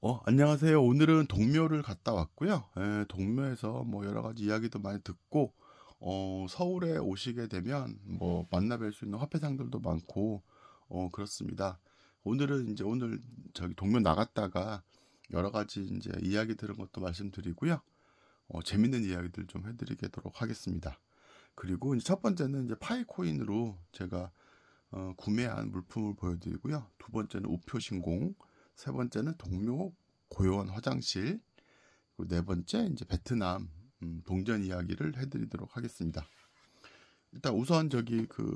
어, 안녕하세요. 오늘은 동묘를 갔다 왔고요. 에, 예, 동묘에서 뭐 여러 가지 이야기도 많이 듣고 어, 서울에 오시게 되면 뭐 만나뵐 수 있는 화폐상들도 많고 어, 그렇습니다. 오늘은 이제 오늘 저기 동묘 나갔다가 여러 가지 이제 이야기 들은 것도 말씀드리고요. 어, 재밌는 이야기들 좀 해드리도록 하겠습니다. 그리고 첫 번째는 이제 파이코인으로 제가 어, 구매한 물품을 보여드리고요. 두 번째는 우표 신공, 세 번째는 동묘 고요원 화장실, 그리고 네 번째 이제 베트남 음, 동전 이야기를 해드리도록 하겠습니다. 일단 우선 저기 그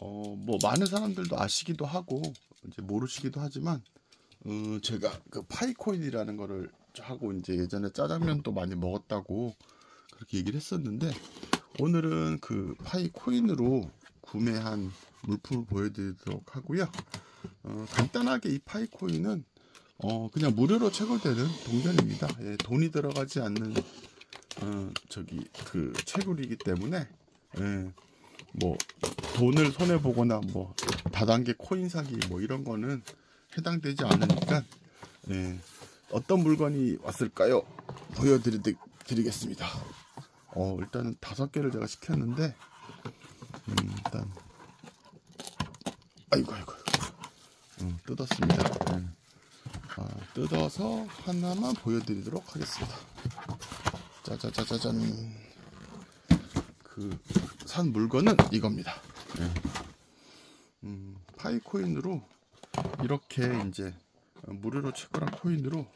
어, 뭐 많은 사람들도 아시기도 하고 이제 모르시기도 하지만 어, 제가 그 파이코인이라는 거를 하고 이제 예전에 짜장면도 많이 먹었다고 그렇게 얘기를 했었는데 오늘은 그 파이코인으로 구매한 물품을 보여드리도록 하고요. 어, 간단하게 이 파이코인은 어, 그냥 무료로 채굴되는 동전입니다. 예, 돈이 들어가지 않는 어, 저기 그 채굴이기 때문에 예, 뭐 돈을 손해 보거나 뭐 다단계 코인 사기 뭐 이런 거는 해당되지 않으니까 예, 어떤 물건이 왔을까요? 보여드리겠습니다. 어, 일단은 다섯 개를 제가 시켰는데 음, 일단 아이고 아이고 뜯었습니다. 네. 아, 뜯어서 하나만 보여드리도록 하겠습니다. 짜자자자잔. 그, 산 물건은 이겁니다. 네. 음, 파이코인으로 이렇게 이제 무료로 채굴한 코인으로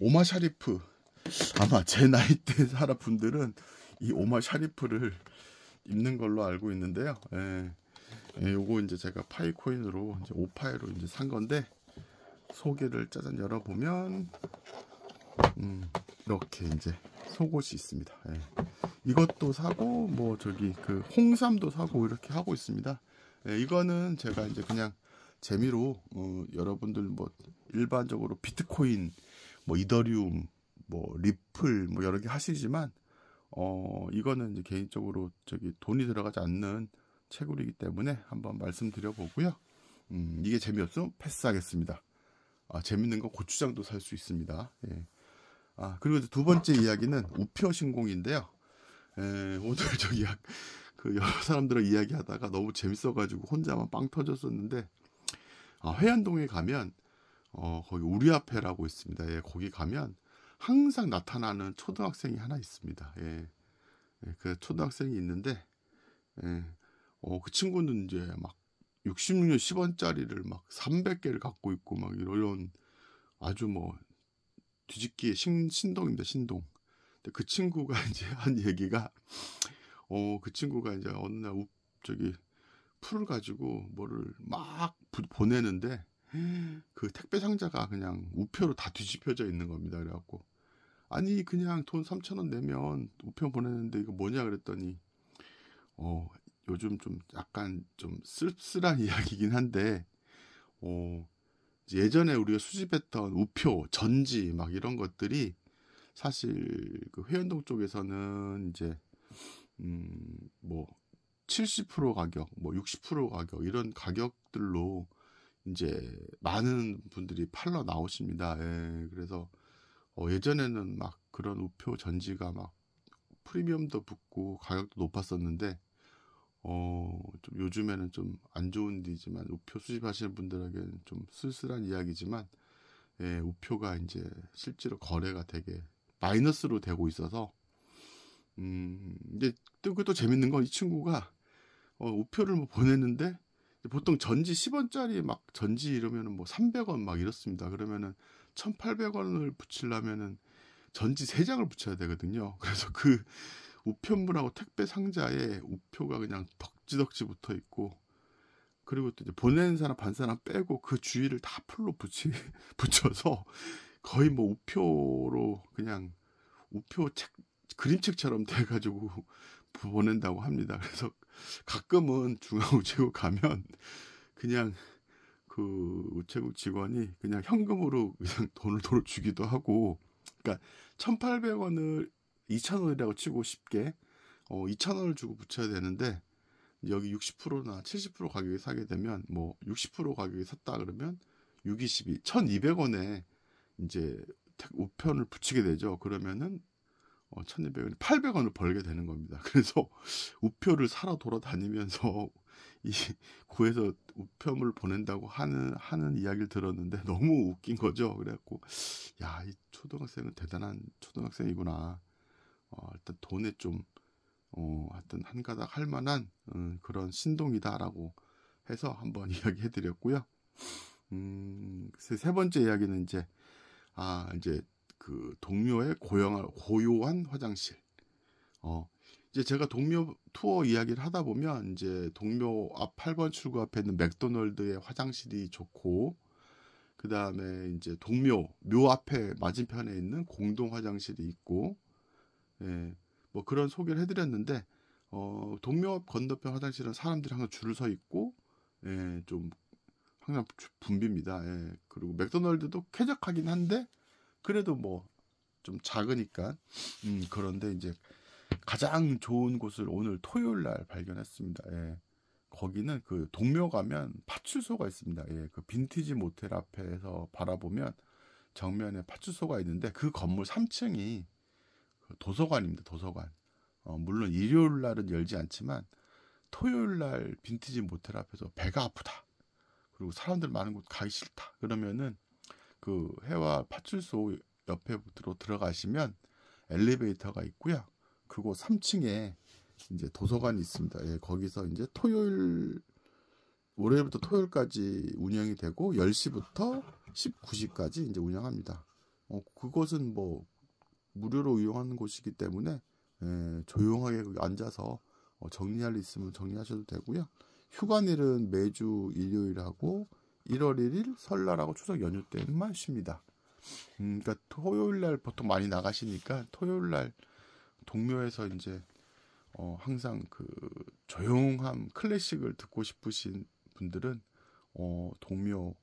오마 샤리프 아마 제 나이 때 사람분들은 이 오마 샤리프를 입는 걸로 알고 있는데요. 예. 예, 요거 이제 제가 파이코인으로 이제 오파이로 이제 산 건데 소개를 짜잔 열어보면 음, 이렇게 이제 속옷이 있습니다. 예. 이것도 사고 뭐 저기 그 홍삼도 사고 이렇게 하고 있습니다. 예, 이거는 제가 이제 그냥 재미로 어, 여러분들 뭐 일반적으로 비트코인 뭐 이더리움 뭐 리플 뭐 여러 개 하시지만 어 이거는 이제 개인적으로 저기 돈이 들어가지 않는 채굴이기 때문에 한번 말씀드려 보고요. 음, 이게 재미없으 패스하겠습니다. 아, 재밌는 건 고추장도 살 수 있습니다. 예. 아, 그리고 두 번째 이야기는 우표 신공인데요. 에, 예, 오늘 저기 그 여러 사람들을 이야기하다가 너무 재밌어가지고 혼자만 빵 터졌었는데 아, 회안동에 가면 어, 거기 우리 앞에라고 있습니다. 예, 거기 가면 항상 나타나는 초등학생이 하나 있습니다. 예, 예그 초등학생이 있는데 예, 어, 그 친구는 이제 막 66년 10원짜리를 막 300개를 갖고 있고 막 이런 아주 뭐 뒤집기의 신, 신동입니다, 신동. 근데 그 친구가 이제 한 얘기가, 어, 그 친구가 이제 어느 날 우, 저기 풀을 가지고 뭐를 막 부, 보내는데 그 택배 상자가 그냥 우표로 다 뒤집혀져 있는 겁니다. 그래갖고 아니 그냥 돈 3천 원 내면 우편 보내는데 이거 뭐냐 그랬더니 어 요즘 좀 약간 좀쓸쓸한 이야기긴 한데 어, 예전에 우리가 수집했던 우표, 전지 막 이런 것들이 사실 그 회원동 쪽에서는 이제 음 뭐 70% 가격, 뭐 60% 가격 이런 가격들로 이제 많은 분들이 팔러 나오십니다. 예. 그래서 어 예전에는 막 그런 우표 전지가 막 프리미엄도 붙고 가격도 높았었는데 어, 좀 요즘에는 좀 안 좋은 뒤지만 우표 수집하시는 분들에게는 좀 쓸쓸한 이야기지만 예, 우표가 이제 실제로 거래가 되게 마이너스로 되고 있어서 음, 이제 또 그게 또 재밌는 건 이 친구가 어, 우표를 뭐 보냈는데 보통 전지 10원짜리 막 전지 이러면은 뭐 300원 막 이렇습니다. 그러면은 1,800원을 붙이려면은 전지 3장을 붙여야 되거든요. 그래서 그 우편물하고 택배 상자에 우표가 그냥 덕지덕지 붙어 있고 그리고 또 이제 보내는 사람 반 사람 빼고 그 주위를 다 풀로 붙이 붙여서 거의 뭐 우표로 그냥 우표 책 그림책처럼 돼가지고 보낸다고 합니다. 그래서 가끔은 중앙우체국 가면 그냥 그 우체국 직원이 그냥 현금으로 그냥 돈을 돈을 주기도 하고 그러니까 1,800원을 2,000원이라고 치고 쉽게 어, 2,000원을 주고 붙여야 되는데 여기 60%나 70% 가격에 사게 되면 뭐60% 가격에 샀다 그러면 622, 1,200원에 이제 우편을 붙이게 되죠. 그러면은 어, 1,200원, 800원을 벌게 되는 겁니다. 그래서 우표를 사러 돌아다니면서 이구해서 우편을 보낸다고 하는 하는 이야기를 들었는데 너무 웃긴 거죠. 그래갖고 야, 이 초등학생은 대단한 초등학생이구나. 어, 일단 돈에 좀 어, 하여튼 한 가닥 할 만한 음, 그런 신동이다라고 해서 한번 이야기해 드렸고요. 음, 세 번째 이야기는 이제 아, 이제 그 동묘의 고영 용 고요한 화장실. 어. 이제 제가 동묘 투어 이야기를 하다 보면 이제 동묘 앞 8번 출구 앞에 있는 맥도널드의 화장실이 좋고 그다음에 이제 동묘 묘 앞에 맞은편에 있는 공동 화장실이 있고 예, 뭐 그런 소개를 해드렸는데 어, 동묘 건너편 화장실은 사람들이 항상 줄을 서 있고 예, 좀 항상 붐빕니다. 예, 그리고 맥도날드도 쾌적하긴 한데 그래도 뭐 좀 작으니까 음, 그런데 이제 가장 좋은 곳을 오늘 토요일 날 발견했습니다. 예. 거기는 그 동묘 가면 파출소가 있습니다. 예. 그 빈티지 모텔 앞에서 바라보면 정면에 파출소가 있는데 그 건물 3층이 도서관입니다. 도서관. 어, 물론 일요일 날은 열지 않지만 토요일 날 빈티지 모텔 앞에서 배가 아프다. 그리고 사람들 많은 곳 가기 싫다. 그러면은 그 해와 파출소 옆에 들어 들어가시면 엘리베이터가 있고요. 그곳 3층에 이제 도서관이 있습니다. 예, 거기서 이제 토요일 월요일부터 토요일까지 운영이 되고 10시부터 19시까지 이제 운영합니다. 어, 그것은 뭐 무료로 이용하는 곳이기 때문에 에, 예, 조용하게 앉아서 어, 정리할 일 있으면 정리하셔도 되고요. 휴관일은 매주 일요일하고 1월 1일 설날하고 추석 연휴 때만 쉽니다. 음, 그러니까 토요일 날 보통 많이 나가시니까 토요일 날 동묘에서 이제 어, 항상 그 조용함 클래식을 듣고 싶으신 분들은 어, 동묘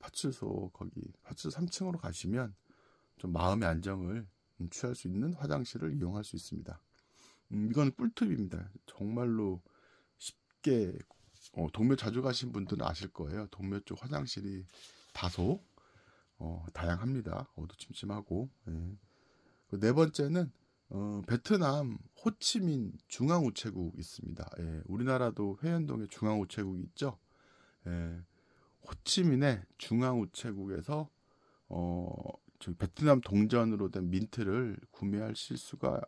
파출소 거기 파출소 3층으로 가시면 좀 마음의 안정을 취할 수 있는 화장실을 이용할 수 있습니다. 음, 이건 꿀팁입니다. 정말로 쉽게 어, 동묘 자주 가신 분들은 아실 거예요. 동묘 쪽 화장실이 다소 어, 다양합니다. 어두침침하고 예. 네 번째는 어, 베트남 호치민 중앙우체국 있습니다. 예, 우리나라도 회현동에 중앙우체국 있죠. 예, 호치민의 중앙우체국에서 어, 베트남 동전으로 된 민트를 구매하실 수가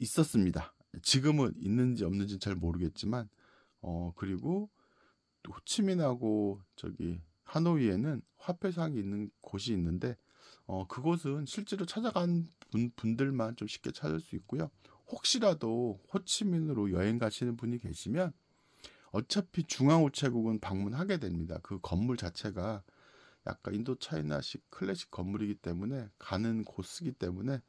있었습니다. 지금은 있는지 없는지는 잘 모르겠지만 어 그리고 호치민하고 저기 하노이에는 화폐상이 있는 곳이 있는데 어 그곳은 실제로 찾아간 분, 분들만 좀 쉽게 찾을 수 있고요. 혹시라도 호치민으로 여행 가시는 분이 계시면 어차피 중앙우체국은 방문하게 됩니다. 그 건물 자체가 약간 인도 차이나식 클래식 건물이기 때문에 가는 곳이기 때문에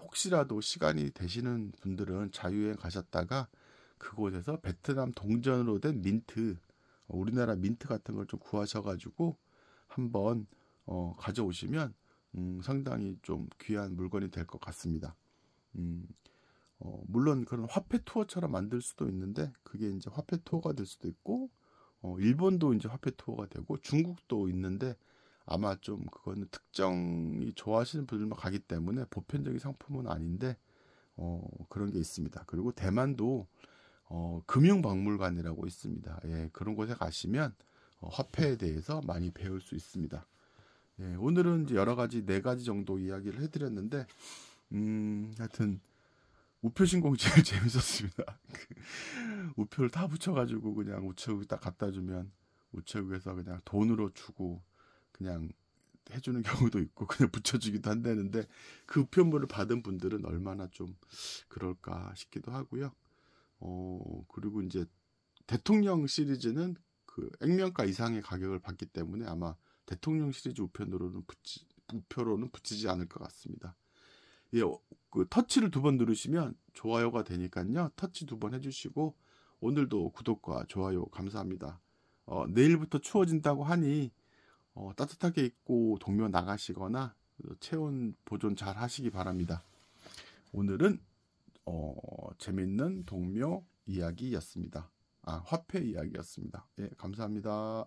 혹시라도 시간이 되시는 분들은 자유여행 가셨다가 그곳에서 베트남 동전으로 된 민트 우리나라 민트 같은 걸 좀 구하셔가지고 한번 어, 가져오시면 음, 상당히 좀 귀한 물건이 될 것 같습니다. 음, 어, 물론 그런 화폐 투어처럼 만들 수도 있는데 그게 이제 화폐 투어가 될 수도 있고 어, 일본도 이제 화폐 투어가 되고 중국도 있는데 아마 좀 그거는 특정이 좋아하시는 분들만 가기 때문에 보편적인 상품은 아닌데 어, 그런 게 있습니다. 그리고 대만도 어, 금융박물관이라고 있습니다. 예, 그런 곳에 가시면 어, 화폐에 대해서 많이 배울 수 있습니다. 예, 오늘은 이제 여러 가지 네 가지 정도 이야기를 해드렸는데 음, 하여튼 우표신공 제일 재밌었습니다. 우표를 다 붙여가지고 그냥 우체국에 딱 갖다 주면 우체국에서 그냥 돈으로 주고 그냥 해주는 경우도 있고 그냥 붙여주기도 한다는데 그 우편물을 받은 분들은 얼마나 좀 그럴까 싶기도 하고요. 어 그리고 이제 대통령 시리즈는 그 액면가 이상의 가격을 받기 때문에 아마 대통령 시리즈 우편으로는 붙지 우표로는 붙이지 않을 것 같습니다. 예, 어, 그 터치를 두 번 누르시면 좋아요가 되니까요. 터치 두 번 해주시고 오늘도 구독과 좋아요 감사합니다. 어, 내일부터 추워진다고 하니 어, 따뜻하게 입고 동묘 나가시거나 체온 보존 잘 하시기 바랍니다. 오늘은 어, 재밌는 동묘 이야기였습니다. 아, 화폐 이야기였습니다. 예, 감사합니다.